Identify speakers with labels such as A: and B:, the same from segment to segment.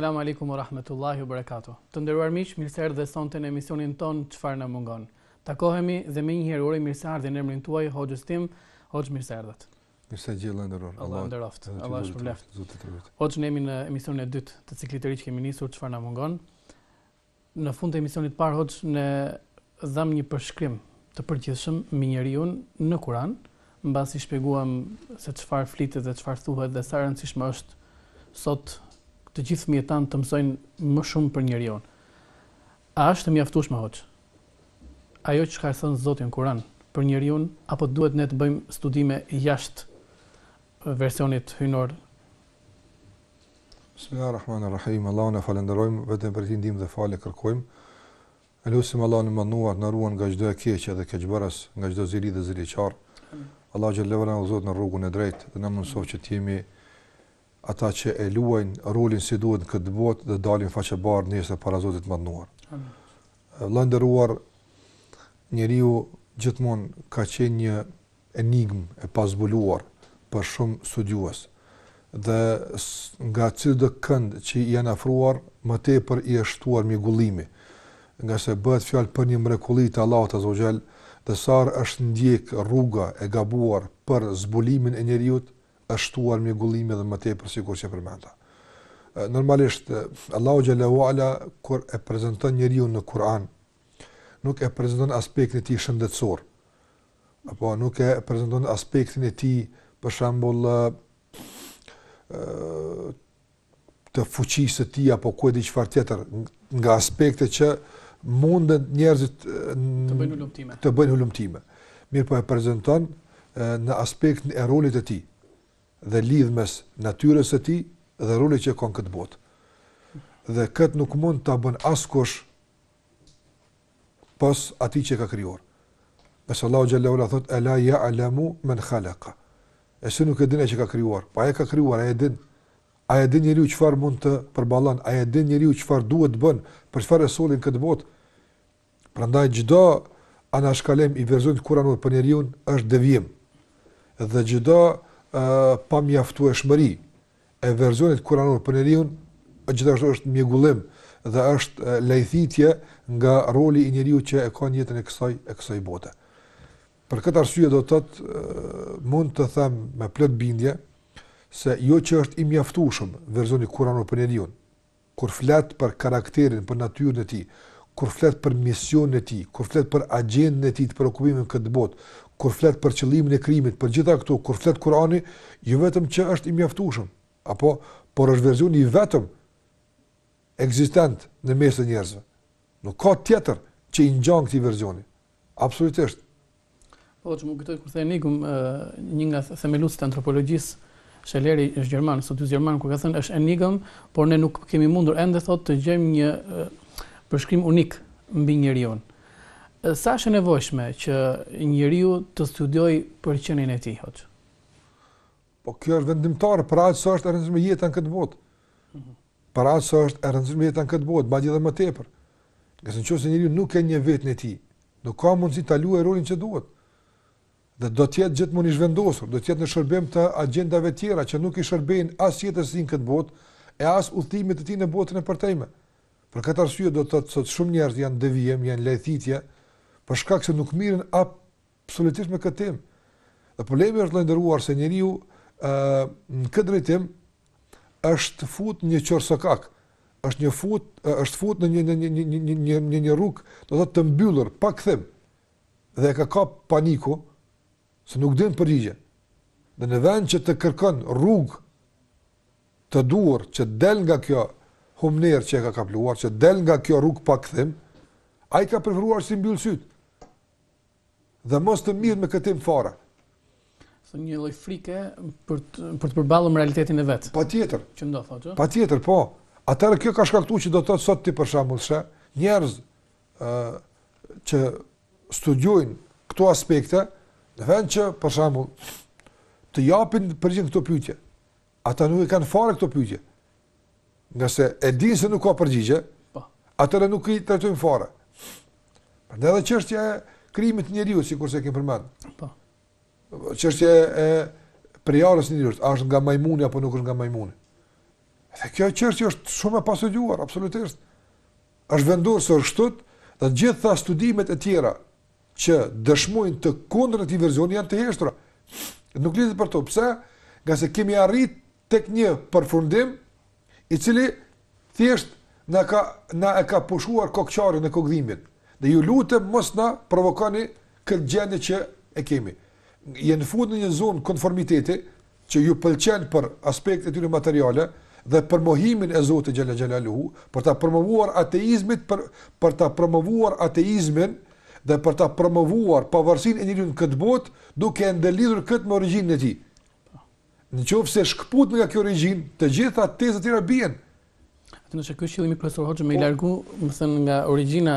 A: Selam aleikum wa rahmetullahi wa barakatuh. Të nderuar miq, mirëserdhë dhe sonte në emisionin ton Çfarë na mungon. Takohemi dhe me njëherë urojmë mirëseardhje në emrin tuaj hoqës Tim, Hoxh mirëserdhët.
B: Mirëse gjellë nderuar. Allah nderoft. Allah shpëlft. Zoti të
A: Hoxh ne jemi në emisionin e dytë të ciklit të ri që kemi nisur Çfarë na mungon. Në fund të emisionit par Hoxh ne dham një përshkrim të përgjithshëm me njeriu në Kur'an, mbasi shpjeguam se çfarë flitet dhe çfarë thuhet dhe sa rëndësishme është sot të gjithë fëmijët tanë të mësojnë më shumë për njerëzin. A është e mjaftueshme hoc? Ajo që ka thënë Zoti në Kur'an për njeriu apo duhet ne të bëjmë studime jashtë versionit hynor?
B: Bismillahirrahmanirrahim. Allahun e falenderojmë vetëm për këtë ndihmë dhe falë kërkojmë. Elusim Allahun e mënduar të na ruan nga çdo e keqe dhe keqbëras, nga çdo zili dhe zili Allahu xhallahu ala Zot në rrugën e drejtë dhe na mëson që të jemi ata që e luajnë rolin si duhet në këtë botë dhe dalin faqe barë njëse e para Zotit Madnuar. Lëndëruar, njeriu gjithmonë ka qenë një enigmë e pasbuluar për shumë studiuës dhe nga cilë dhe këndë që i janë afruar, më te për i eshtuar mjë gullimi, nga se bëhet fjallë për një mrekulit e Allah të zogjel, dhe sarë është ndjek rruga e gabuar për zbulimin e njeriut, me mjegullime dhe më tepër sikur që përmenda. Normalisht Allahu xhalleu ala kur e prezanton njeriu në Kur'an, nuk e prezanton aspektin e ti shëndetsor, Apo nuk e prezanton aspektin e tij për shembull ë të fuqisë së tij apo kujt di çfarë tjetër nga aspekte që mundën njerëzit të bëjnë hulumtime. Të bëjnë Mirë po e prezanton në aspektin e rolit të tij dhe lidh mes natyres e ti dhe roli që konë këtë botë. Dhe këtë nuk mund të abën askush pas ati që ka kryor. Allah u Gjallahu thot, e la ja alamu men khalaka. E si nuk e din e që ka kryuar, pa po e ka kryuar, a e din, a e din njëri u qëfar mund të përbalan, a e din njëri u qëfar duhet të bën, për qëfar e solin këtë bot, Prandaj gjdo anashkalem i verzojnë kuranur për njëriun, është devjim, dhe gjdo pa mjaftu e shmëri, e verzonit kuranur për njeriun, e është mjegullim dhe është lejthitje nga roli i njeriu që e ka njëtën e kësaj, e kësaj bote. Për këtë arsye do të të mund të them me plët bindje, se jo që është i mjaftu shumë verzonit kuranur për njeriun, kur fletë për karakterin, për natyrën në ti, kur fletë për mision në ti, kur fletë për agendë në ti të për okupimin këtë botë, kur flet për qëllimin e krimit, për gjitha këto, kur flet Kurani, jo vetëm që është i mjaftuar, apo por është verzioni i vetëm ekzistent në mes të njerëzve. Nuk ka tjetër që i ngjan këtij versioni. Absolutisht.
A: Po të më kujtoj kur thënë Nikum, një nga themelues të antropologjisë Shelleri është gjerman, sot është gjerman, kur ka thënë është enigëm, por ne nuk kemi mundur ende thot të gjejmë një përshkrim unik mbi njerion sa është e nevojshme që njeriu të studiojë për qënin
B: e tij hot. Po kjo është vendimtar për atë sa është e rëndësishme jeta në këtë botë. Mhm. Për atë sa është e rëndësishme jeta në këtë botë, madje dhe më tepër. në nëse njeriu nuk ka një vetën e tij, do ka mundsi ta e rolin që duhet. Dhe do të jetë gjithmonë i zhvendosur, do të jetë në shërbim të agjendave tjera që nuk i shërbejnë as jetës botë e as të tij në botën e përtejme. Për këtë arsye do të thotë sot shumë njerëz janë devijim, janë lajthitje, për shkak se nuk mirën absolutisht me këtë temë. Dhe problemi është lëndëruar se njeriu ë në këtë drejtim është fut një çorsokak, është një fut është fut në një një një një një një një rrug, do thotë të mbyllur pa kthim. Dhe ka kap paniku se nuk din përgjigje. Dhe në vend që të kërkon rrugë të duhur që del nga kjo humner që e ka kapluar, që del nga kjo rrugë pa kthim, ai ka preferuar si mbyll dhe mos të mirë me këtim fara. Së një loj frike për të, për të përbalëm realitetin e vetë. Pa tjetër. Që ndo, thotë? Pa tjetër, po. Atërë kjo ka shkaktu që do të të sot ti përshamull shë, njerëz uh, që studiojnë këto aspekte, në vend që përshamull të japin përgjën këto pytje. Ata nuk e kanë fare këto pytje. Nëse e dinë se nuk ka përgjigje, po. atërë nuk i tretojnë fare. Në edhe qështja e krimit të njeriu si kurse kemi përmend. Po. Çështja e, e prioritetit njeriu, a është nga majmuni apo nuk është nga majmuni. Dhe kjo çështje është shumë e pasodjuar, absolutisht. Është vendosur së kështu dhe të gjitha studimet e tjera që dëshmojnë të kundër të versionit janë të heshtura. Nuk lidhet për to, pse? Nga se kemi arrit tek një përfundim i cili thjesht na ka na e ka pushuar kokçarin e kokëdhimit dhe ju lutëm mos na provokoni këtë gjendje që e kemi. në fund në një zonë konformiteti që ju pëlqenë për aspektet e tyre materiale dhe për mohimin e zotë të gjelë për të promovuar ateizmit, për, për të promovuar ateizmin dhe për të promovuar pavarësinë e një në këtë botë duke e këtë më origin në ti. Në qofë se shkëput nga kjo origin, të gjitha tezat të tjera bien.
A: Të nëse ky qëllimi profesor Hoxha më i po. largu, më thën nga origjina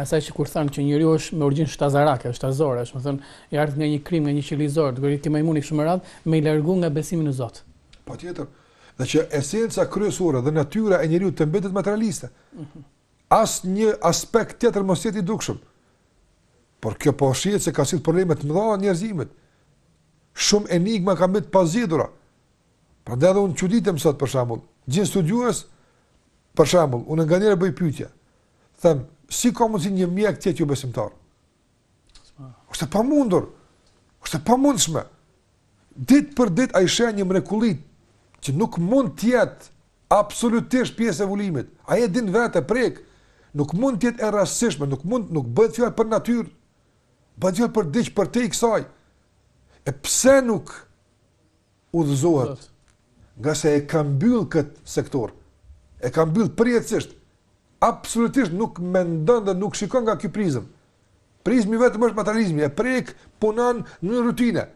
A: asaj që kur thanë që njeriu është me origjinë shtazarake, shtazore, më thën, i ardh nga një krim, nga një qelizor, duke qenë majmuni kështu më radh, më i largu nga besimi në Zot.
B: Patjetër. Po, dhe që esenca kryesore dhe natyra e njeriu të mbetet materialiste. Mhm. Asnjë aspekt tjetër mos jetë i dukshëm. Por kjo po shihet se ka sill probleme të mëdha njerëzimit. Shumë enigma ka mbet pazgjedhura. Prandaj edhe unë çuditem sot për shembull, gjithë studiuës Për shembull, unë nga bëj pyetje. Them, si ka mundsi një mjek të jetë besimtar? Është e pamundur. Është e pamundshme. Dit për dit ai shën një mrekulli që nuk mund të jetë absolutisht pjesë e vullimit. Ai e din vetë prek, nuk mund të jetë e nuk mund nuk bëhet fjalë për natyrë. Bëhet fjalë për diç për te i kësaj. E pse nuk udhëzohet? Nga se e ka mbyll kët sektor e ka mbyllë përjetësisht, absolutisht nuk mendon dhe nuk shikon nga kjo prizm. Prizmi vetëm është materializmi, e prek punan në rutine,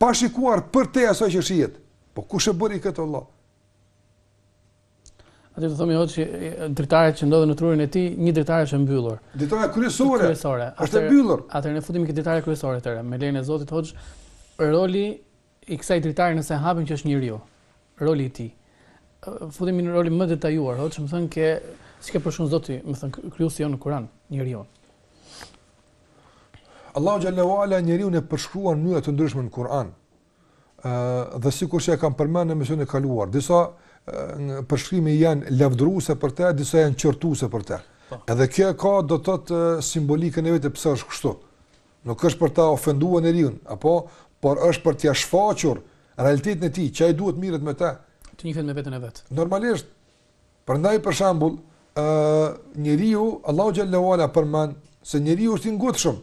B: pa shikuar për te asoj që shijet. Po kush e bëri këtë Allah?
A: Atë të thomi, i që dritarët që ndodhe në trurin e ti, një dritarët që mbyllur. Dritarët kërësore, kërësore. është e mbyllur. Atër në futim këtë dritarët kërësore tëre, me lejnë e zotit hoqë, roli i kësaj dritarë nëse hapim që është një rjo, roli i ti futim një roli më detajuar, hoqë, që më thënë ke, si ke përshunë zoti, më thënë kryusë jo në Kuran, njëri jo.
B: Allahu Gjallahu Ala njëri unë e përshkruan një e të ndryshme në Kuran, dhe si kur që e kam përmenë në mision e kaluar, disa përshkrimi janë levdruse për te, disa janë qërtuse për te. Po. Edhe kjo ka do të të simbolikën e vetë e pësë është kështu. Nuk është për ta ofendua në rinë, apo, por është për tja shfaqur realitetin e ti, që a i duhet mirët me të njëjtën me vetën e vet. Normalisht prandaj për shembull, ë uh, njeriu Allahu xhallahu ala përmend se njeriu është i ngutshëm.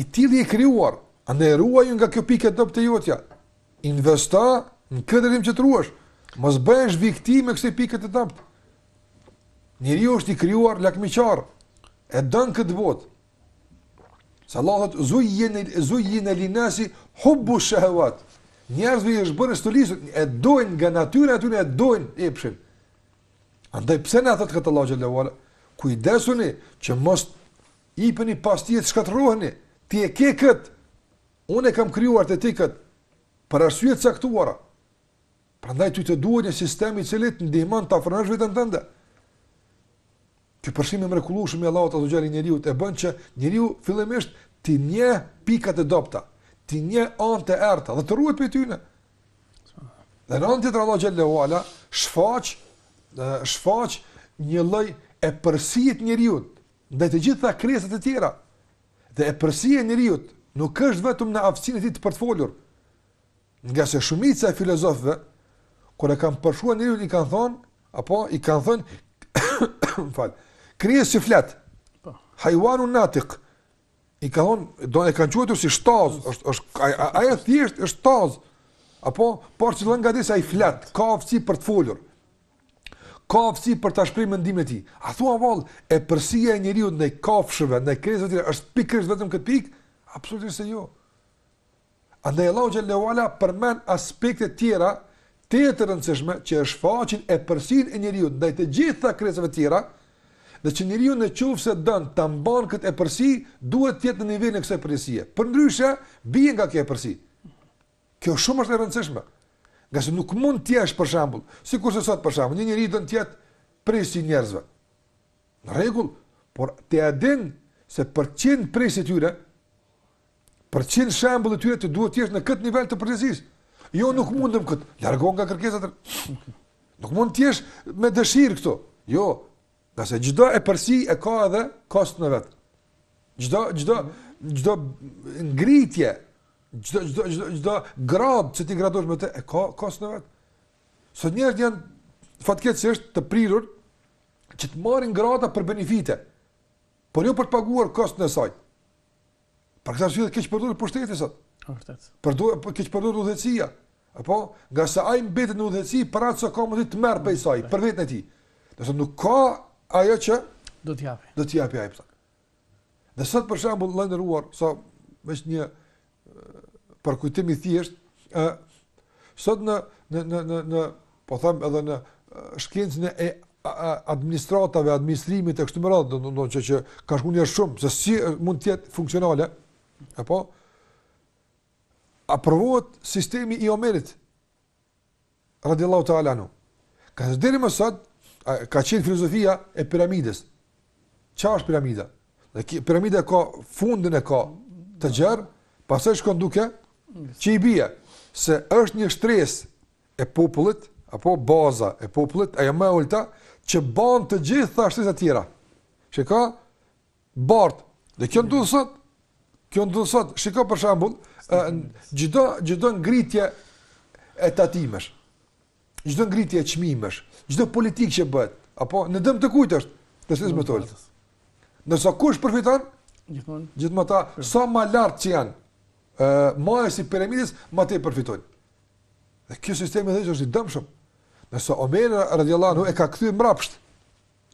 B: I tilli i krijuar, në ruaju nga kjo pikë dobët të jotja. investa në këtë rrim që truash. Mos bëhesh viktimë kësaj pikë të dobët. Njeriu është i krijuar lakmiqar. E dënë këtë botë. Se Allahu zujin zujin linasi hubu shahawat. Njerëzve i është bërë stolisë, e dojnë nga natyre atyre, e dojnë e pëshin. Andaj pëse në atët këtë lagjë e lewala? Kujdesuni që mos i për një pas tjetë shkatëroheni, ti e ke këtë, unë e kam kryuar të ti këtë, për arsujet saktuara. Prandaj andaj të i të duhet një sistemi që në dihman të afrënër shvetën të ndë. Kjo përshime mrekulushme e lauta të gjari njëriut e bënd që një fillemisht të nje pikat e ti një anë të erta dhe të ruhet për tyne. Dhe në anë të të rrallat gjellewala, shfaq, shfaq një loj e përsijet njëriut dhe të gjitha kreset e tjera. Dhe e përsijet njëriut nuk është vetëm në aftësinit ti të përtfolur. Nga se shumica e filozofëve, kërë e kam përshua njëriut, i kanë thonë, apo i kanë thonë, kreset si fletë, po. hajuanu natikë, i ka thonë, do e kanë quajtur si shtaz, është është ai thjesht është shtaz. Apo por që nga disa i flet, ka aftësi për të folur. Ka aftësi për ta shprehur mendimin e tij. A thua vall, e përsia e njeriu ndaj kafshëve, ndaj krezëve tjera është pikërisht vetëm këtë pikë? Absolutisht jo. Andaj Allahu e ala përmend aspekte të tjera të rëndësishme që është faqin e përsin e njeriu ndaj të gjitha krezëve të tjera. Dhe që njeriu në çufse don ta mban këtë epërsi, duhet të jetë në nivelin e kësaj përsie. Përndryshe, bie nga kjo epërsi. Kjo është shumë e rëndësishme. Gjasë nuk mund të jesh për shemb, se sot për shemb, një njeriu don të jetë presi njerëzve. Në rregull, por te a din se për 100 presi tyre, për 100 shembull të tyre të duhet të jesh në këtë nivel të përsisë. Jo nuk mundem kët. Largon nga kërkesat. Nuk mund të jesh me dëshirë këtu. Jo, Nga se gjdo e përsi e ka edhe kostë në vetë. Gjdo, gjdo, gjdo ngritje, gjdo, gjdo, gjdo, gjdo gradë që ti gradosh me te, e ka kostë në vetë. Sot njerët janë është të prirur që të marin grata për benefite, por jo për të paguar kostë në sajtë. Për këtë arsujet keqë përdojnë për shtetë e
A: sotë.
B: Përdojnë, keqë përdojnë udhecija. Apo, nga se ajmë betë në udhecij, për atë së ka më të merë për i sajtë, për vetë në ti. nuk ka ajo që do të japë. Do të japë ai pak. Dhe sot për shemb lëndëruar, sa veç një për kujtim i thjesht, ë sot në në në në në po them edhe në shkencën e administratave, administrimit e kështu me radhë, do të thonë që që ka shkuar një shumë se si mund të jetë funksionale. Apo aprovohet sistemi i Omerit. Radiallahu ta'ala anhu. Ka së diri më sëtë, ka qenë filozofia e piramides. Qa është piramida? Dhe ki, piramida ka fundin e ka të gjërë, pasë e shkon duke, që i bia, se është një shtres e popullit, apo baza e popullit, e e ulta, që ban të gjithë të shtres e tjera. Që ka bartë, dhe kjo në sot, kjo në sot, që ka për shambull, gjithë do ngritje e tatimesh, çdo ngritje e çmimesh, çdo politikë që bëhet, apo në dëm të kujt është? Të sesë më tolt. Në sa kush përfiton? Gjithmonë. Gjithmonë ata sa më lart që janë, ë, më si piramidës, më tej përfitojnë. Dhe ky sistem i dhësh është i dëmshëm. Në sa Omer radiallahu anhu e ka kthyr mbrapsht.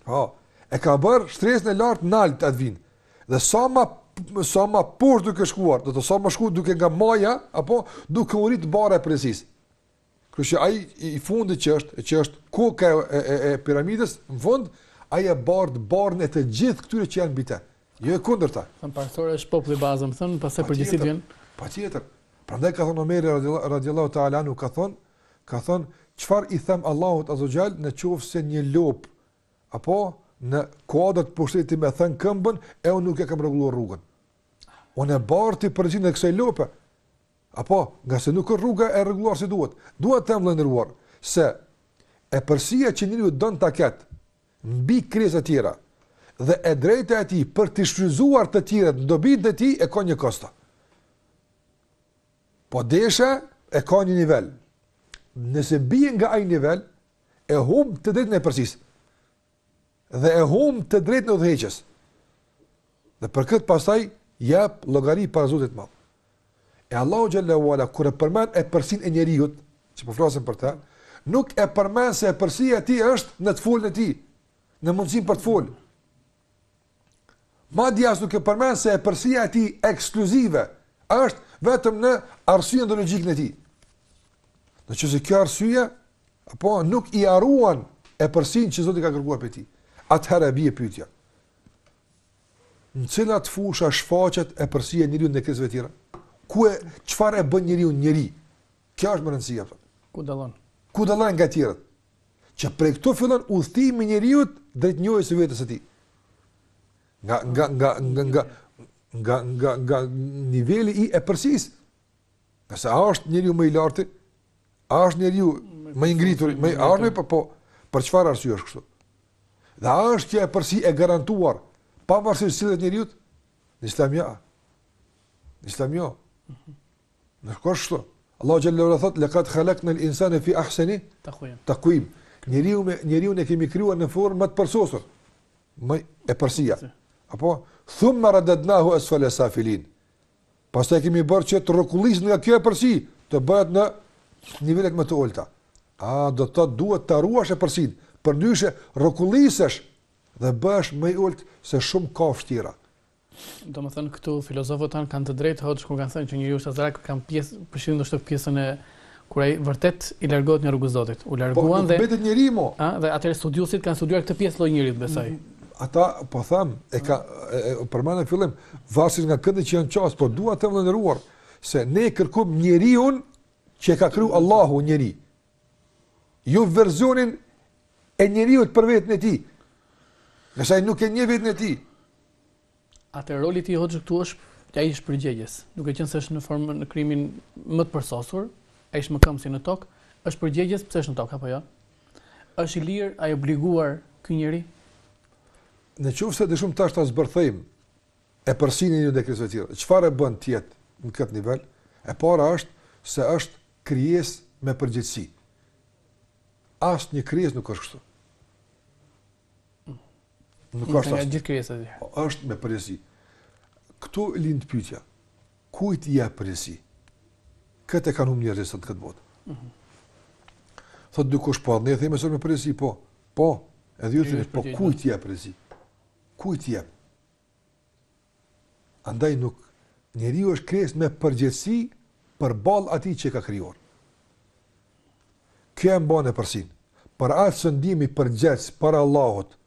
B: Po, e ka bërë shtresën e lartë nalt atë vin. Dhe sa më sa më poshtë duke shkuar, do të sa më shku duke nga maja apo duke u rit bara precis. Kështë që aji i fundi që është, që është ku ka e, e, e piramides në fund, aji e bardë, bardën e të gjithë këtyre që janë bita. Jo e kunder ta. Në parësore është popë dhe më thënë, pasë e përgjësit vjenë. Pa tjetër. Pra ndaj ka thonë Omeri, radiallahu ta'ala ka thonë, ka thonë, qëfar i themë Allahut Azogjall në qovë se një lopë, apo në kodët pushtetit me thënë këmbën, e unë nuk e kam regulluar rrugën. Unë e bardë të përgjësit në kësaj lopë, apo nga se nuk është rruga e rregulluar si duhet. duhet të them vëndëruar se e përsia që njeriu don ta ket mbi krizat e tjera dhe e drejta e tij për të shfryzuar të tjerat dobit të tij e ka një kosto. Po desha e ka një nivel. Nëse bie nga ai nivel e humb të drejtën e përsisë dhe e humb të drejtën e udhëheqjes. Dhe për këtë pastaj jap llogari para Zotit të Madh. E Allahu xhallahu ala kur e përmend e përsin e njeriu, që po flasim për ta, nuk e përmend se e përsia e tij është në të fulën e tij, në mundsinë për të fol. Ma di as nuk e përmend se e përsia e tij ekskluzive është vetëm në arsye ndologjike në ti. Në që se kjo arsye, apo nuk i haruan e përsin që Zoti ka kërkuar për ti. Atë herë e bie pytja. Në cilat fusha shfaqet e përsia e njëriun në kësve tjera? ku e çfarë e bën njeriu njerëj. Kjo është më rëndësia Ku dallon? Ku dallon nga tjerët? Që prej këto fillon udhtimi i njeriu drejt njëjë së vetës së tij. Nga nga nga nga nga nga nga nga niveli i e përsis. Ka sa është njeriu më i lartë? A është njeriu më i ngritur, më i armë po po për çfarë arsye është kështu? Dhe a është që e përsi e garantuar? Pavarësisht se cilët njeriu Islamia. Islamia, jo. Në kërë shto. Allah Gjallu Ula thot, lekat khalak në l'insane fi ahseni, takuim. kujim. Njeri unë e kemi kryua në formë më të përsosur. Më e përsia. Apo, thumë më rëdëdnahu e sfele sa filin. Pas të e kemi bërë që të rëkullis nga kjo e përsi, të bëhet në nivellet më të olta. A, do të duhet të arruash e përsin, për nyshe rëkullisesh dhe bësh më i ullët se shumë ka fështira.
A: Do më thënë këtu filozofët tanë kanë të drejtë, hodë shkur kanë thënë që një ju shtë kanë pjesë, përshirin do shtë pjesën e kura i vërtet i lërgot një zotit. U po, lërguan dhe... Po, nuk njëri mo. Dhe atër studiosit studiusit kanë studiuar këtë pjesë loj të besaj.
B: Ata, po thëmë, e ka... Për me fillim, vasin nga këndi që janë qasë, po duha të vëndëruar, se ne e kërkum njëri unë që jo e ka kryu Allahu njëri. Ju verzonin e njëri të për vetën e ti. Nësaj nuk e një vetën e ti.
A: Atë roli ti hoxhë këtu është e ish përgjegjës. Duke qenë se është në formë në krimin më të përsosur, e është më si në tokë, është përgjegjës pse është në tokë, apo jo? është i lirë, a i obliguar kënjëri?
B: Në qëfë se të shumë të ashtë të zbërthejmë, e përsinin një dekrisëve tjera, qëfar e bënë tjetë në këtë nivel, e para është se është krijes me përgjegjësi. Asnjë një nuk është kështu. Nuk është as. Gjithë po, Është me përgjegjësi. Ktu lind pyetja. Kujt i jep përgjegjësi? Këtë kanë humbur njerëzit atë këtë botë. Mhm. Mm Thotë dikush po, ne themë se me përgjegjësi po. Po. Edhe ju thënë po kujt i jep përgjegjësi? Kujt i jep? Andaj nuk njeriu është krijuar me përgjegjësi përball atij që ka krijuar. Kë e mbon e përsin? Për atë sëndimi për gjecë, për Allahot,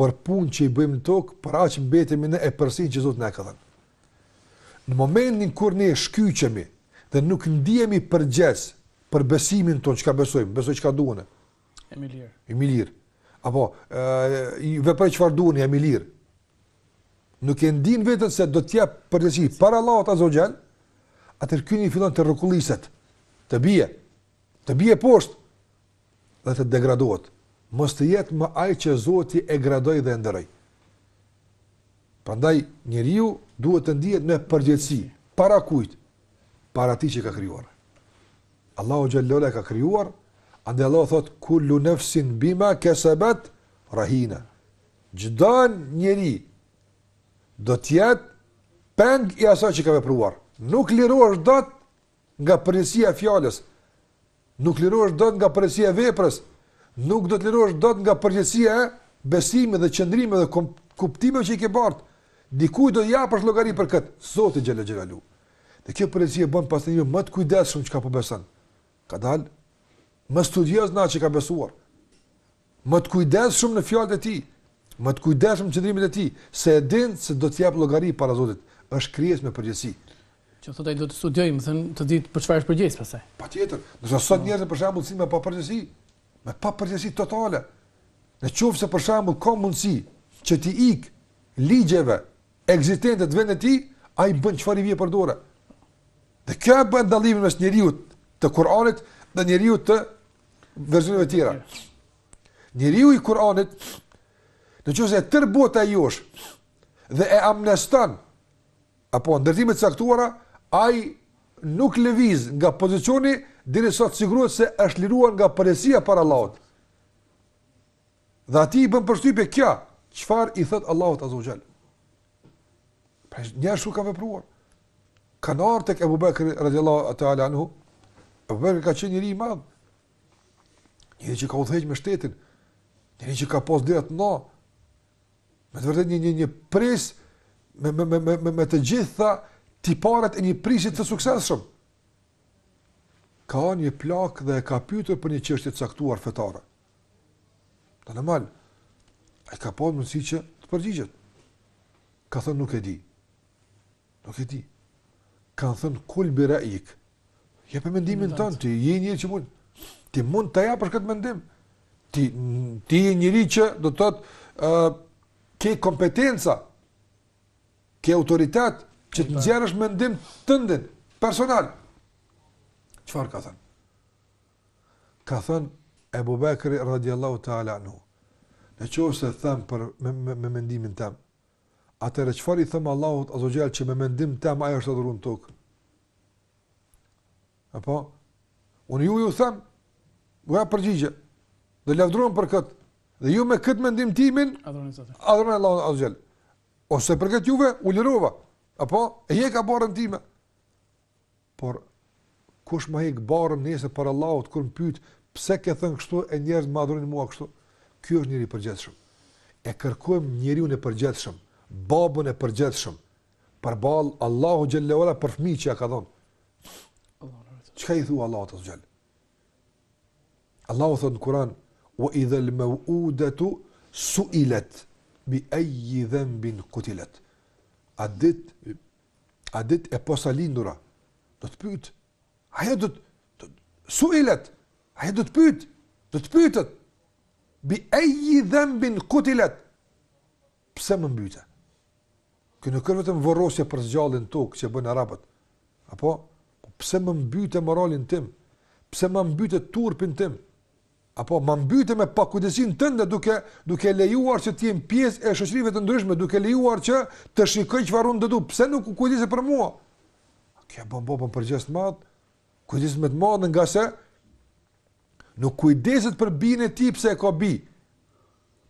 B: për punë që i bëjmë në tokë, për aqë mbetemi në e përsin që Zotë në e këdhen. Në momentin kur ne shkyqemi dhe nuk ndihemi për gjes, për besimin tonë që ka besojmë, besoj që ka duhene. E Emilir. E milirë. Apo, e, i vepër që farë duhene, e Emilir, Nuk e ndihën vetën se do tja përgjësi para laot a Zogjen, atër kyni fillon të rëkulliset, të bje, të bje poshtë dhe të degradohet mos të jetë më ai që Zoti e gradoi dhe e nderoi. Prandaj njeriu duhet të ndihet në përgjegjësi para kujt? Para atij që ka krijuar. Allahu xhallahu ka krijuar, ande Allah thot kullu nafsin bima kasabat rahina. Çdo njeri do të jetë peng i asaj që ka vepruar. Nuk lirohesh dot nga përgjegjësia e fjalës. Nuk lirohesh dot nga përgjegjësia e veprës nuk do të lirosh dot nga përgjësia e besimit dhe qëndrimit dhe kuptimeve që i ke bart. Dikujt do të japësh llogari për kët, Zoti xhela xhelalu. Dhe kjo përgjësi bën pastaj një më të kujdesshëm çka po bëson. Ka dal më studioz na çka besuar. Më të kujdesshëm në fjalët e tij, më të kujdesshëm në qëndrimet e tij, se e din se do të jap llogari para Zotit, është krijes me përgjësi.
A: Që thotë ai do të studiojmë, thënë të ditë për çfarë është
B: përgjësi pastaj. Patjetër, do të sot njerëz për shembull si me pa përgjësi me pa përgjësi totale. Në qovë se për shambull ka mundësi që ti ikë ligjeve, egzitente të vendet ti, a i bënë qëfar i vje për dore. Dhe kjo e bënë dalimin mes njëriut të Koranit dhe njëriut të vërzunëve tjera. Njëriut i Koranit, në qovë se e tërë josh dhe e amnestan, apo ndërtimit saktuara, a i nuk leviz nga pozicioni diri sot sigurët se është liruan nga përresia para Allahot. Dhe ati i bën përstupje kja, qëfar i thëtë Allahot Azogjel. Pa është një ka vepruar. Ka në artëk Ebu Bekri, radiallahu ta'ala anhu, Ebu Bekri ka qenë njëri i madhë, njëri që ka u me shtetin, njëri që ka posë dhejtë no, na, me të vërdet një një një pris, me, me, me, me, me të gjitha, tiparet ti paret e një prisit të sukseshëm, ka një plak dhe e ka pyetur për një çështje të caktuar fetare. Të malë, Ai ka pasur mundësi që të përgjigjet. Ka thënë nuk e di. Nuk e di. Ka thënë kul bi ra'ik. Ja për mendimin tënd, ti je njëri që mund ti mund të ja për këtë mendim. Ti ti je njëri që do të thotë ë ke kompetenca, ke autoritet që të nxjerrësh mendim tënd personal. Qëfar ka thënë? Ka thënë Ebu Bekri radiallahu ta'ala anhu. Në qovë se thëmë për me, me, me mendimin temë. Atëre, qëfar i thëmë Allahut azo gjelë që me mendim temë aja është adhuru në tokë? Apo? Unë ju ju thëmë, buja përgjigje, dhe lefdronë për këtë, dhe ju me këtë mendim timin,
A: adhuru
B: e Allahut azo gjelë. Ose për këtë juve, u lirova. Apo? E je ka borën time. Por, kush më hek barën nëse për Allahut kur më pyet pse ke thënë kështu e njerëz më adhurojnë mua kështu. Ky është njëri i përgjithshëm. E kërkojmë njeriu në përgjithshëm, babun e përgjithshëm. Për Allahu xhalla wala për fëmijë që ka dhënë. Allahu. Çka i thua Allahu xhall? Allahu thot në Kur'an: "Wa idha al-mau'udatu su'ilat bi ayyi dhanbin qutilat." A dit a dit e posa lindura. Do të pyet aja do të suilet, aja do të pyet, do të pyetet. bi eji dhembin kutilet, pse më mbyte? Kënë kërëve të më për zgjallin tokë që bën arabët, apo po pse më mbyte moralin tim, pse më mbyte turpin tim, apo më mbyte me pakujdesin tënde duke, duke lejuar që t'jem pjesë e shoqërive të ndryshme, duke lejuar që të shikoj që varun dhe du, pse nuk kujtise për mua? Kja bëmë bëmë për gjestë matë, kujdesit me të madhe nga se, nuk kujdesit për bine ti pse e ka bi,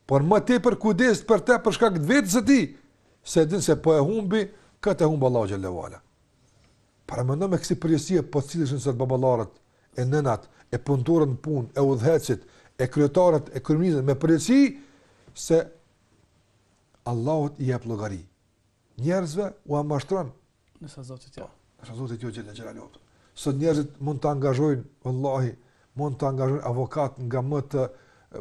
B: por më te për kujdesit për te përshka këtë vetës e ti, se din se po e humbi, këtë e Allahu Allah Gjellewala. Para më me kësi përjesie, po cilështë sëtë babalarët, e nënat, e punturën në punë, e udhëhecit, e kryetarët, e kërminizën, me përjesi, se Allahot i e plogari. Njerëzve u amashtron. Nësa zotit jo. Nësa zotit jo në gjelë në gjelë në sot njerëzit mund të angazhojnë, vëllahi, mund të angazhojnë avokat nga më të,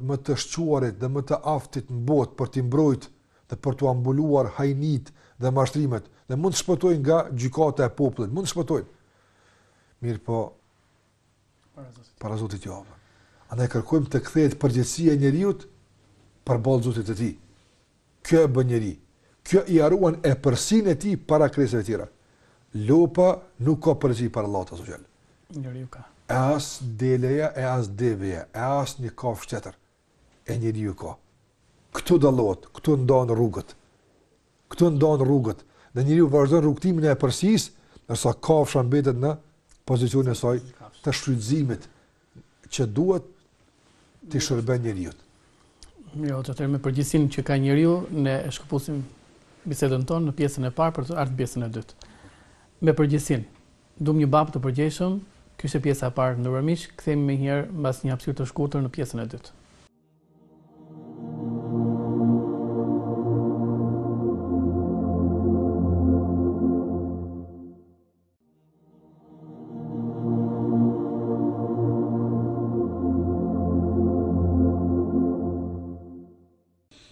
B: më të shquarit dhe më të aftit në bot për t'imbrojt dhe për të ambulluar hajnit dhe mashtrimet, dhe mund të shpëtojnë nga gjykata e poplën, mund të shpëtojnë. Mirë po, para Zotit Jovë. A ne kërkojmë të kthejt përgjithsia njeriut për balë Zotit e ti. Kjo e bë njeri. Kjo i aruan e përsin e ti para kresëve tjera lopa nuk ka përgjegjësi për Allah të sugjel. Njëri ju ka. E as deleja, e as deveja, e as një kafë qëtër. E njëri ju ka. Këtu dalot, këtu ndonë rrugët. Këtu ndonë rrugët. Dhe njëri ju vazhdojnë rrugëtimin e përsis, nërsa kafë shambetet në pozicionin e saj të shrydzimit që duhet të shërben njëri ju.
A: Jo, që tërë me përgjësin që ka njëri ju, ne shkëpusim bisedën tonë në pjesën e parë për të artë pjesën e dytë me përgjësin. Dum një bapë të përgjeshëm, kështë e pjesa e parë në rëmish, këthejmë me njerë mbas një apsir të shkutër në pjesën e dytë.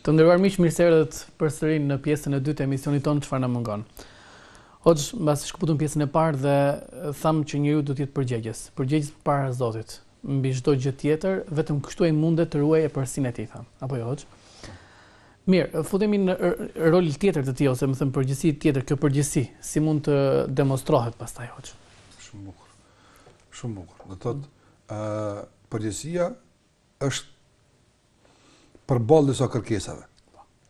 A: Të nderuar miq, mirëserët për sërin në pjesën e dytë e emisionit tonë që na në mëngonë. O po, të mbas shkëputëm pjesën e parë dhe thamë që njëju do tjetë përgjegjes. Përgjegjes për para Zotit, mbi shdo gjë tjetër, vetëm kështu e mundet të ruaj e përsin e ti, thamë. Apo jo, hoqë? Mirë, futemi në rol tjetër të ti, ose më thëmë përgjësi tjetër, kjo përgjësi, si mund të demonstrohet pas taj, hoqë?
B: Shumë bukur. Shumë bukur. Dhe të të përgjësia është për po.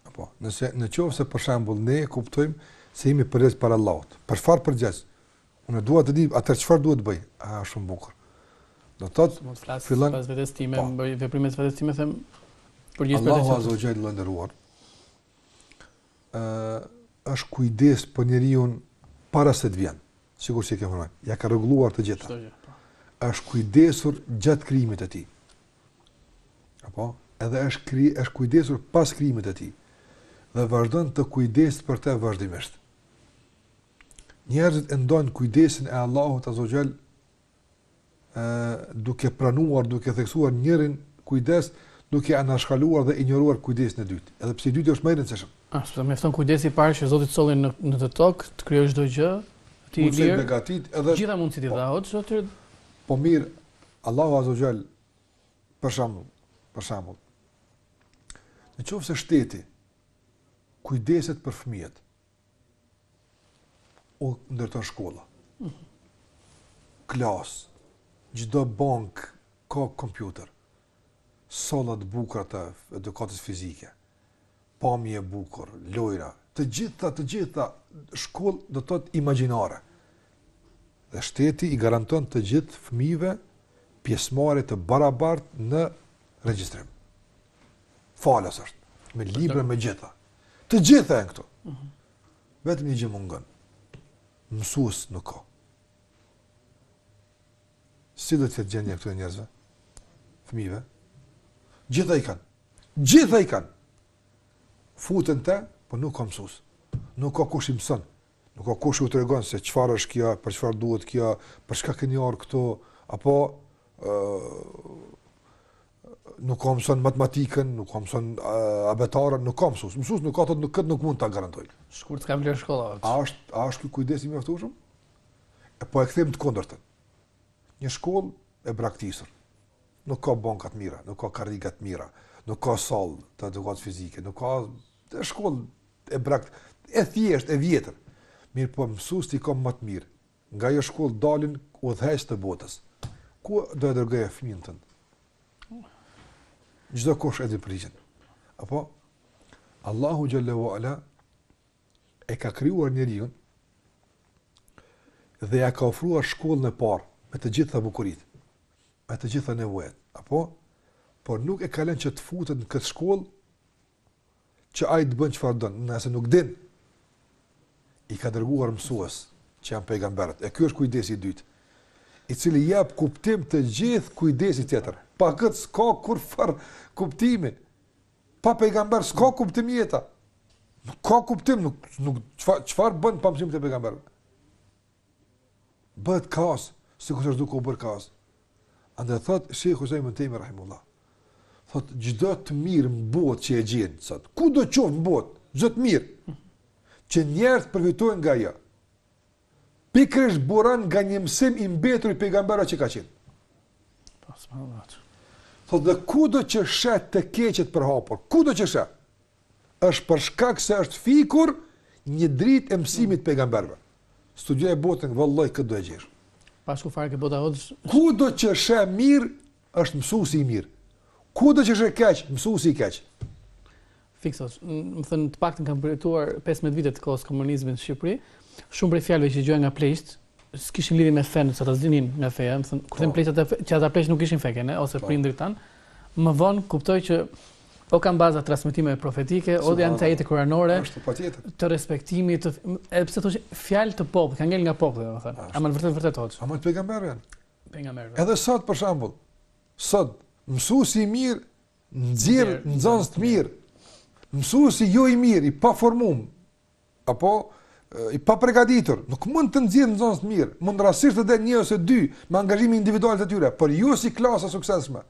B: Apo, nëse, në për ne kuptojmë se jemi përgjës për Allahot, për farë përgjës. Unë duha të di, atër qëfar duhet të bëj? A, shumë bukur. Do të
A: të fillën... Pas vetës time, po. veprimet së vetës time, thëmë
B: përgjës azo gjaj, lëndëruar, është kujdes për njeri unë para se të vjenë, sigur që i kemë nëjë, ja ka rëgluar të gjitha. Po. është kujdesur gjatë krimit e ti. Apo? Edhe është, është kujdesur pas krimit e ti dhe vazhdojnë të kujdesit për te vazhdimisht njerëzit e ndojnë kujdesin e Allahut Azogjel, duke pranuar, duke theksuar njerën kujdes, duke anashkaluar dhe ignoruar kujdesin e dytë. Edhe pse dytë është më i rëndësishëm.
A: As, ah, më thon kujdesi i parë që Zoti solli në në të tokë, të krijojë çdo gjë, ti i lirë.
B: edhe gjitha mundësit i po- dhaut Zoti. Po mirë, Allahu Azogjel për shembull, për shembull. Nëse shteti kujdeset për fëmijët, unë ndërton shkolla. Klas, gjdo bank, ka kompjuter, solat bukra të edukatës fizike, pamje bukur, lojra, të gjitha, të gjitha, shkollë do të të imaginare. Dhe shteti i garanton të gjithë fëmive pjesmare të barabart në registrim. Falës është, me libre, me gjitha. Të gjitha e në këto. Vetëm një gjithë mungën mësuës nuk ka. Si do të jetë gjendje këtë njerëzve? Fëmive? Gjitha i kanë. Gjitha i kanë. Futën te, po nuk ka mësues. Nuk ka kush i mësën. Nuk ka kush i u se qëfar është kja, për qëfar duhet kja, për shka kënjarë këto, apo... Uh, nuk ka mëson matematikën, nuk ka mëson uh, abetarën, nuk ka mësus. Mësus nuk ka të nuk këtë nuk mund të garantoj. Shkur të kam lërë shkolla. A është, a është kjo kujdesi mjaftushëm? E po e këthejmë të kondërëtën. Një shkollë e braktisër. Nuk ka bankat mira, nuk ka karigat mira, nuk ka salë të edukatë fizike, nuk ka shkollë e brakt, e thjeshtë, e vjetër. Mirë po mësus t'i kam më të mirë. Nga jo shkollë dalin u dhejsh të botës. Ku do e dërgëje fëmintën? gjdo kosh edhe përgjën. Apo, Allahu Gjallahu Ala e ka kryuar njerion dhe ja ka ofruar shkollën e parë me të gjitha bukurit, me të gjitha nevojet. Apo, por nuk e kalen që të futën në këtë shkollë që ajtë bënë që farë dënë, nëse nuk din, i ka dërguar mësuës që janë pejgamberet. E kjo është kujdesi i dytë, i cili japë kuptim të gjithë kujdesi tjetërë pa këtë s'ka kur farë kuptimin, pa pejgamber s'ka mm. kuptim jeta, nuk ka kuptim, nuk, nuk, qfar, qfar bën pa mësim të pejgamber? Bët kaos, si kështë duke u bërë kaos. Andë e thëtë, Shekhe Husej Mëntemi, Rahimullah, thëtë, gjithë të mirë më botë që e gjenë, thëtë, ku do qovë më botë, gjithë të mirë, që njerët përfitojnë nga ja, pikrish buran nga një mësim i mbetur i pejgambera që ka qenë. Pas më thotë dhe ku do që shet të keqet për hapur, ku do që shet? është përshkak se është fikur një drit e mësimit pejgamberve. Studioj e botën, vëlloj, këtë do e gjirë.
A: Pasku farë botë bota odës...
B: Ku do që shet mirë, është mësusi i mirë. Ku do që shet keq, mësusi i keq.
A: Fiksos, më thënë të pak të në kam përjetuar 15 vitet të kohës komunizmin në Shqipëri, shumë prej fjallëve që gjojnë nga plejshtë, s'kishin lidhje me fenë, sa ta zinin nga feja, më thënë, kur them po. pleqat që ata pleq nuk kishin fekën, ose po. prindrit tan, më vonë kuptoj që o kanë baza transmetime profetike, o janë po të ajete kuranore, të respektimit, të, edhe pse thoshë fjalë të popull, kanë ngel nga populli, do të thënë. Ama vërtet vërtet thotë. Ama pejgamberin. Pejgamberin. Edhe
B: sot për shembull, sot mësuesi i mirë nxirr nxënës të mirë. Mësuesi jo i mirë, i paformum. apo i pa përgatitur, nuk mund të nxjerrë në zonë të mirë, mund rastësisht të dalë një ose dy me angazhim individual të tyre, por ju si klasa suksesshme.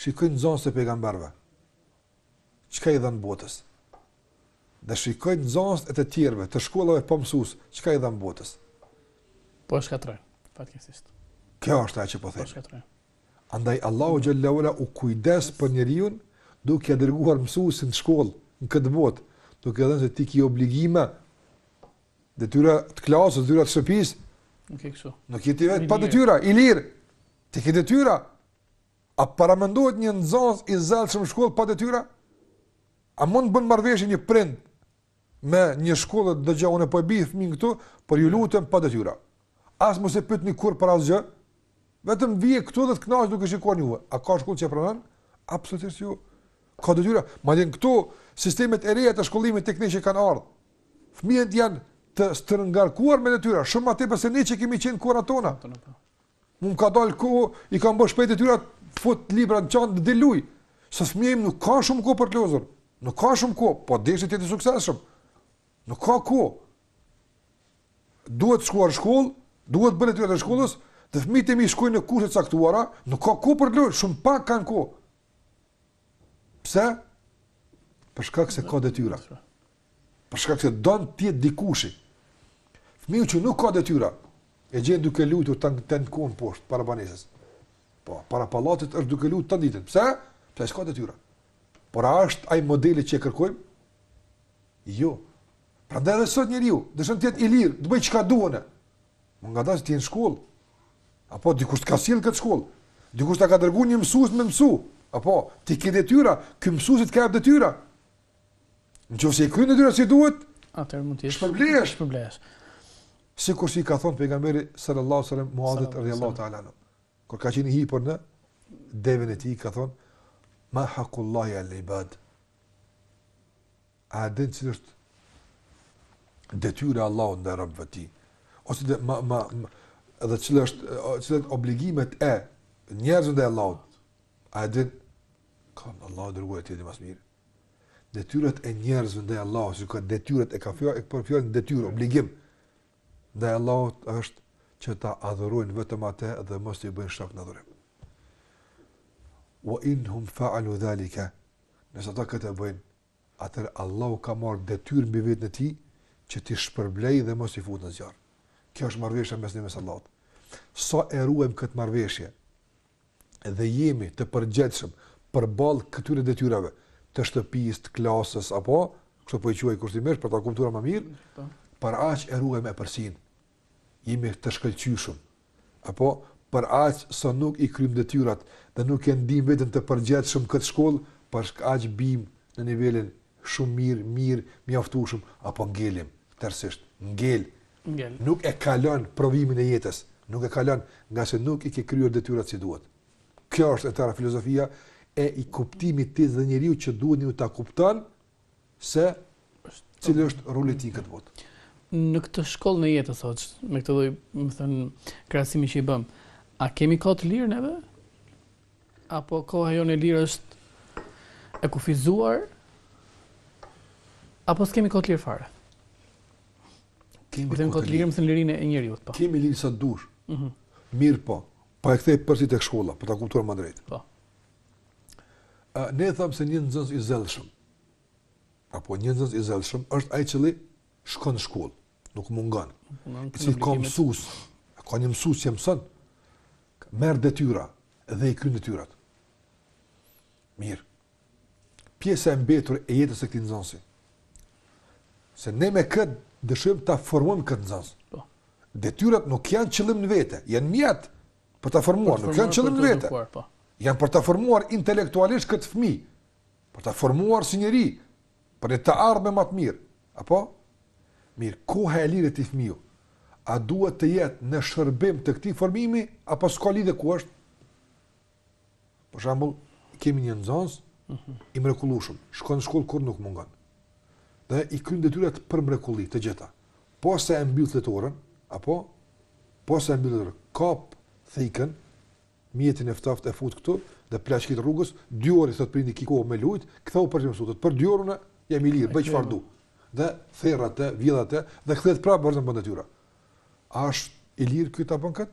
B: Shikoj në zonë të pejgamberëve. Çka i dhan botës? Dhe shikoj në zonë të të tjerëve, të shkollave pa po mësues, çka i dhan botës?
A: Po shkatrën, fatkeqësisht.
B: Kjo është ajo që po, po them. Po shkatroj. Andaj Allahu xhalla wala u kujdes për njeriu duke dërguar mësuesin në shkollë, në këtë botë, duke dhënë se ti ke obligime detyra të klasës, detyra të shtëpisë. Nuk e kështu. Nuk e vet pa detyra, i lirë. Ti ke detyra. A para mendohet një nxënës i zellshëm shkollë pa detyra? A mund të bën marrveshje një prind me një shkollë të dëgjuan e po e bëj fëmin këtu, por ju lutem pa detyra. As mos e pyetni kur për asgjë. Vetëm vije këtu dhe të kënaqesh duke shikuar juve. A ka shkollë që pranon? Absolutisht jo. Ka detyra. Madje këtu sistemet e reja të shkollimit teknik që kanë ardhur. Fëmijët janë të stërngarkuar me detyra, shumë atë pse ne që kemi qenë kurat tona. Po. Më ka dal ku i kanë bërë shpejt detyra, fut libra në çantë dhe luj. Sa fëmijëm nuk ka shumë ku për të lozur. Nuk ka shumë ku, po deshit të jetë suksesshëm. Nuk ka ku. Duhet të shkuar shkollë, duhet bënë detyra të shkollës, të fëmijët e mi shkojnë në kurse të caktuara, nuk ka ku për të lozur, shumë pak kanë ku. Pse? Për shkak se ka detyra. Për shkak se don ti dikushin. Fëmiu që nuk ka detyra, e gjen duke lutur tan ten kon poshtë para banesës. Po, para pallatit është duke lutur tan ditën. Pse? Pse s'ka detyra? Por a është ai modeli që kërkojmë? Jo. Prandaj edhe sot njeriu, dëshon të jetë i lirë, të bëj çka duan. Mund ngadas të jetë në shkollë. Apo dikush të ka sjellë këtë shkollë. Dikush ta ka dërguar një mësues me mësu. Apo ti ke detyra, ky mësuesit ka detyra. Nëse e kryen detyrën si duhet, atëherë mund të jesh problemesh, problemesh si kur si ka thonë pejgamberi sallallahu sallam muadit rrëjallahu ta'ala në. Kër ka qeni hi për në, devin e ti ka thonë, ma haqullahi alli ibad, a adin cilë është detyre Allah në rabëve ti, ose dhe ma, ma, dhe cilë është, cilë është obligimet e, njerëzën dhe Allah, a adin, ka në Allah në rrgohet tjeti mas mirë, detyret e njerëzën dhe Allah, si ka detyret e ka fjojnë, e ka fjojnë detyre, obligimë, dhe e është që ta adhërujnë vëtëm atë dhe mos të i bëjnë shok në adhërim. Wa inhum faalu dhalike, nësë ata këtë e bëjnë, atër Allah ka marrë detyr mbi vetën në ti, që ti shpërblej dhe mos i futë në zjarë. Kjo është marveshja mes një mes Allah. Sa e ruem këtë marveshje, dhe jemi të përgjithshëm për balë këtyre detyrave, të shtëpist, klasës, apo, kështë po i quaj kështimesh, për ta kumtura më mirë, po. për aq e ruajmë e përsinë jemi të shkëllqyshëm, Apo për aq sa nuk i krymë detyrat dhe nuk e ndim veten të shumë këtë shkollë, për aq bim në nivelin shumë mirë, mirë, mjaftushëm, apo ngelim. tërsisht, ngel. Ngel. Nuk e kalon provimin e jetës, nuk e kalon nga se nuk i ke kryer detyrat si duhet. Kjo është e tëra filozofia e i kuptimit të dhe njeriu që duhet një ta kupton se cilë është rulli ti këtë botë
A: në këtë shkollë në jetë sot, me këtë lloj, më thën, krahasimi që i bëm, a kemi kohë të lirë neve? Apo koha jonë e lirë është e kufizuar? Apo s'kemi kohë të lirë fare? Kemi kohë të, lirë, më thënë lirinë e njeriu, po. Kemi lirë sa dush. Mhm.
B: Mirë po. Po e kthej përsi tek shkolla, po ta kuptuar më drejt. Po. Ë, ne thamë se një nëzënës i zelëshëm. apo një nëzënës i zellshëm është ai që shkon në shkollë, nuk mungon.
A: I cili ka mësus,
B: ka një mësus që merë detyra dhe i krynë detyrat. Mirë. Pjese e mbetur e jetës e këtij nxënësi. Se ne me këtë dëshëm të formuam këtë nëzënsi. Po. Detyrat nuk janë qëllim në vete, janë mjetë për të formuar, nuk janë qëllim në vete. Po. Janë për të formuar intelektualisht këtë fmi, për të formuar si njeri. për e të ardhë me mirë. Apo? Mirë, koha e lirë të ti a duhet të jetë në shërbim të këti formimi, apo s'ka lidhe ku është? Për shambull, kemi një nëzons, mm i mrekulushum, shko në shkollë kur nuk mungon. Dhe i kënë dhe tyre për mrekulli të gjitha. Po se e mbyllë të të orën, apo, po se e mbyllë të orën, kapë thikën, mjetin ftaft e fut këtu, dhe pleqkit rrugës, dy orë i thotë prindi kikohë me lujtë, këtho për të mësutët, për dy orën e jam i lirë, bëj që du dhe therrat e vjedhat dhe kthehet prapë bordën e natyrës. A është i lirë ky ta bën kët?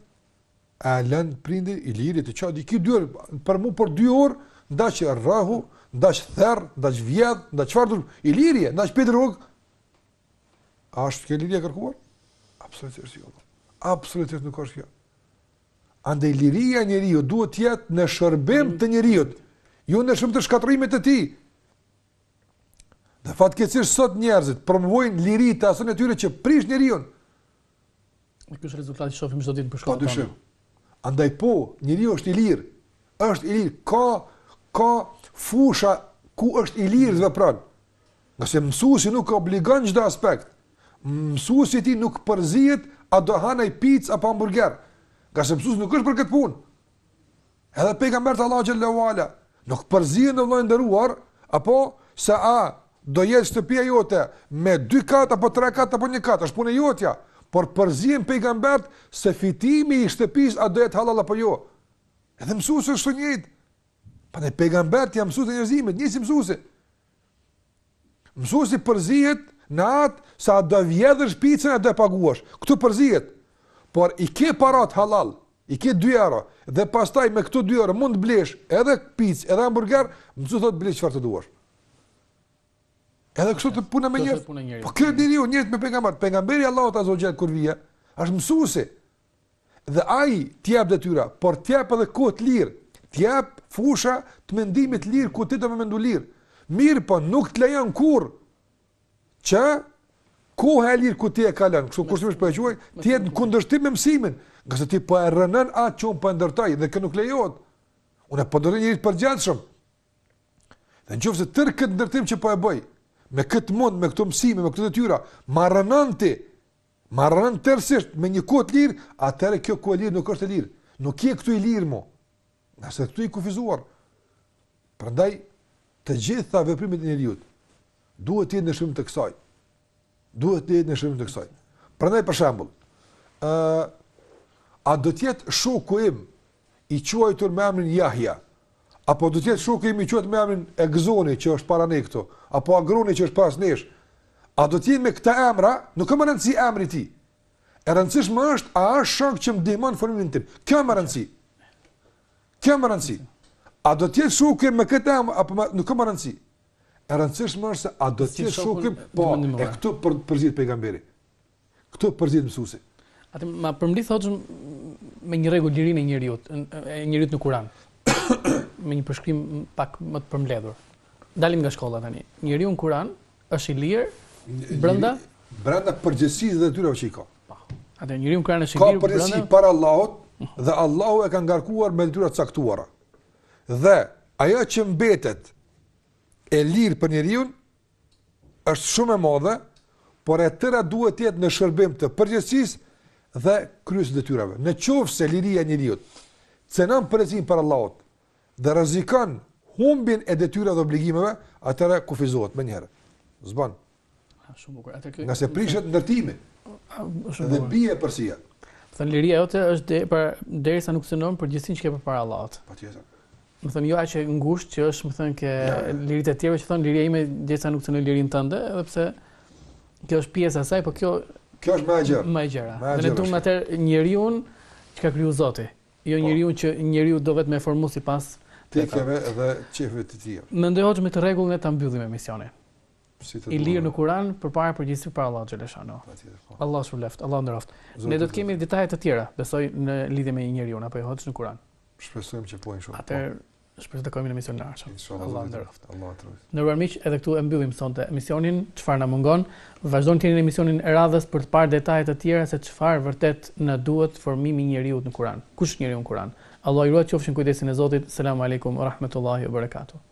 B: A lën prindi i lirë të çojë di dy orë për mua për 2 orë, ndaç rrahu, ndaç therr, ndaç vjedh, ndaç çfarë do i lirë, ndaç pedro A është ke liria kërkuar? Absolutisht jo. Absolutisht nuk ka shkë. Ande liria e njeriu duhet të jetë në shërbim të njeriu. Jo në shumë të shkatërimit të tij. Dhe fatkeqësisht sot njerëzit promovojnë liri të asën e tyre që prish njeriu.
A: Ky është rezultati që shohim sot ditën për
B: shkak të tij. Andaj po, njeriu është i lirë. Është i lirë ka ka fusha ku është i lirë vepron. Nëse mësuesi nuk obligon çdo aspekt. Mësuesi ti nuk përzihet a do hanaj pizza apo hamburger. Qase mësuesi nuk është për këtë punë. Edhe pejgamberi Allahu xhallahu ala nuk përzihet në vllajën nderuar apo sa a do jetë shtëpia jote me 2 kat apo 3 kat apo 1 kat, është puna jotja. Por përzihen pejgambert se fitimi i shtëpisë a do jetë halal apo jo. Edhe mësuesi është i njëjtë. Po ne pejgambert jam mësuesi njerëzimit, njësi mësuesi. Mësuesi përzihet në atë sa do vjedhësh picën a do e paguash. Ktu përzihet. Por i ke parat halal, i ke 2 euro dhe pastaj me këto 2 euro mund të blesh edhe picë, edhe hamburger, mësuesi thotë blesh çfarë të duash. Edhe kështu të puna me njerëz. Po kë diriu njerëz me pejgamber. Pejgamberi Allahu ta zogjet kur vija, është mësuesi. Dhe ai ti jap detyra, por ti jap edhe kohë të lirë. Ti jap fusha të mendimit të lirë, ku ti do të mendu lirë. Mirë, po nuk të lejon kurrë. Që kohë e lirë ku ti e ka lënë. Kështu kur s'mësh po e quaj, ti je në kundërshtim me mësimin, gazet ti po e rënën atë që un po ndërtoj dhe kë nuk lejohet. Unë po dorë një ditë për gjatë shumë. Dhe në qëfë se tërë këtë ndërtim që po e bëjë, me këtë mund, me këto mësime, me këto të tjura, marrananti, marrananti tërsisht, me një kohë të lirë, atëre kjo kohë lirë nuk është e lirë. Nuk je këtu i lirë mu, nëse këtu i kufizuar. Përndaj, të gjitha veprimit e njëriut, duhet të jetë në shumë të kësaj. Duhet të jetë në shumë të kësaj. Përndaj, për shembul, a do tjetë shoku im, i quajtur me emrin Jahja, apo do të jetë shoku i miqët me emrin e gëzoni që është para ne këtu, apo agroni që është pas nesh. A do të jemi me këta emra, nuk më rëndësi emri i tij. E rëndësishme është a është shok që më ndihmon formimin tim. Kjo më rëndësi. Kjo më rëndësi. A do të jetë shoku me këta emra apo me, nuk më rëndësi. E rëndësishme është a do të jetë shoku po e këtu për përzit pejgamberi. Këtu përzit mësuesi.
A: Atë ma përmbli thotë me një rregull lirinë e njerëzit, e njerëzit në Kur'an. me një përshkrim pak më të përmbledhur. Dalim nga shkolla tani. Njeriu në Kur'an është i lirë brenda
B: brenda përgjegjësisë dhe detyrave që i ka. Po. Atë njeriu në Kur'an është i lirë brenda. Ka përgjegjësi para Allahut dhe Allahu e ka ngarkuar me detyra të caktuara. Dhe ajo që mbetet e lirë për njeriu është shumë e madhe, por e tëra duhet të jetë në shërbim të përgjegjësisë dhe kryes detyrave. Në qoftë se liria e njeriu cenon përgjegjësinë para Allahut, dhe rrezikon humbin e detyrave dhe obligimeve, atëra kufizohet menjëherë. Zban.
A: Shumë bukur. Atë kë. Nëse prishet ndërtimi.
B: Shumë. Dhe bie përsia. Do thënë liria jote
A: është deri për derisa nuk synon për gjithçka që ke para Allahut. Patjetër. Do thënë jo atë ngushtë që është, më thënë ke ja. lirit e tjera që thon liria ime derisa nuk synon lirin tënde, edhe pse kjo është pjesa e saj, por
B: kjo kjo është më e gjerë. Më e gjerë.
A: Dhe ndonë atë njeriu që ka kriju Zoti. Jo po. njeriu që njeriu do vetëm e formosi pas tekeve
B: dhe qefëve të tjera.
A: Më hoxhë me të rregullin e ta mbyllim emisionin. Si të duhet. I lirë në Kur'an përpara përgjithësi për Allah xhaleshano. Po. Allahu subhaneh, Allahu ndroft. Ne do të kemi detaje të tjera, besoj në lidhje me një njeriu apo i hoxhë në Kur'an.
B: Shpresojmë që po
A: inshallah. Atë shpresoj të kemi në emision larg. Allahu ndroft, Allahu ndroft. Në Ramish edhe këtu e mbyllim sonte emisionin, çfarë na mungon. Vazhdon të jeni në emisionin e radhës për të parë detaje të tjera se çfarë vërtet na duhet formimi i njeriu në Kur'an. Kush njeriu në Kur'an? Allah i ruaj qofshin kujdesin e Zotit. Selam aleikum wa rahmatullahi wa barakatuh.